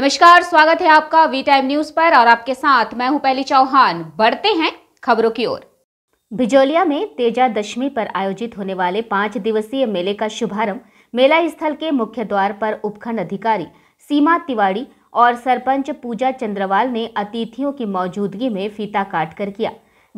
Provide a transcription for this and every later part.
नमस्कार स्वागत है आपका वी टाइम न्यूज पर और आपके साथ मैं हूं पहली चौहान बढ़ते हैं खबरों की ओर बिजोलिया में तेजा दशमी पर आयोजित होने वाले पाँच दिवसीय मेले का शुभारंभ मेला स्थल के मुख्य द्वार पर उपखंड अधिकारी सीमा तिवाड़ी और सरपंच पूजा चंद्रवाल ने अतिथियों की मौजूदगी में फीता काट कर किया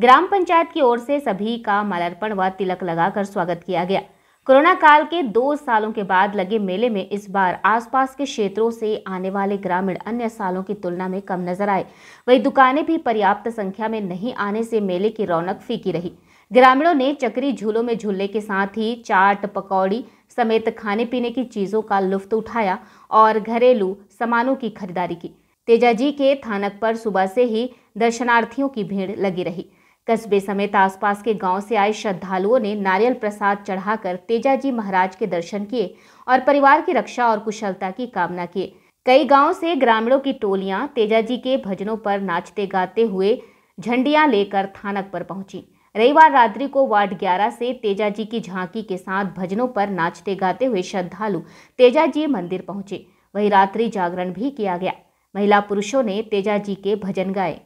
ग्राम पंचायत की ओर से सभी का मालार्पण व तिलक लगाकर स्वागत किया गया कोरोना काल के दो सालों के बाद लगे मेले में इस बार आसपास के क्षेत्रों से आने वाले ग्रामीण अन्य सालों की तुलना में कम नजर आए वही दुकानें भी पर्याप्त संख्या में नहीं आने से मेले की रौनक फीकी रही ग्रामीणों ने चक्री झूलों में झूलने के साथ ही चाट पकौड़ी समेत खाने पीने की चीज़ों का लुफ्त उठाया और घरेलू सामानों की खरीदारी की तेजाजी के थानक पर सुबह से ही दर्शनार्थियों की भीड़ लगी रही कस्बे समेत आसपास के गांव से आए श्रद्धालुओं ने नारियल प्रसाद चढ़ाकर तेजाजी महाराज के दर्शन किए और परिवार की रक्षा और कुशलता की कामना की कई गाँव से ग्रामीणों की टोलियां तेजाजी के भजनों पर नाचते गाते हुए झंडियां लेकर थानक पर पहुंची रविवार रात्रि को वार्ड 11 से तेजाजी की झांकी के साथ भजनों पर नाचते गाते हुए श्रद्धालु तेजाजी मंदिर पहुंचे वहीं रात्रि जागरण भी किया गया महिला पुरुषों ने तेजाजी के भजन गाए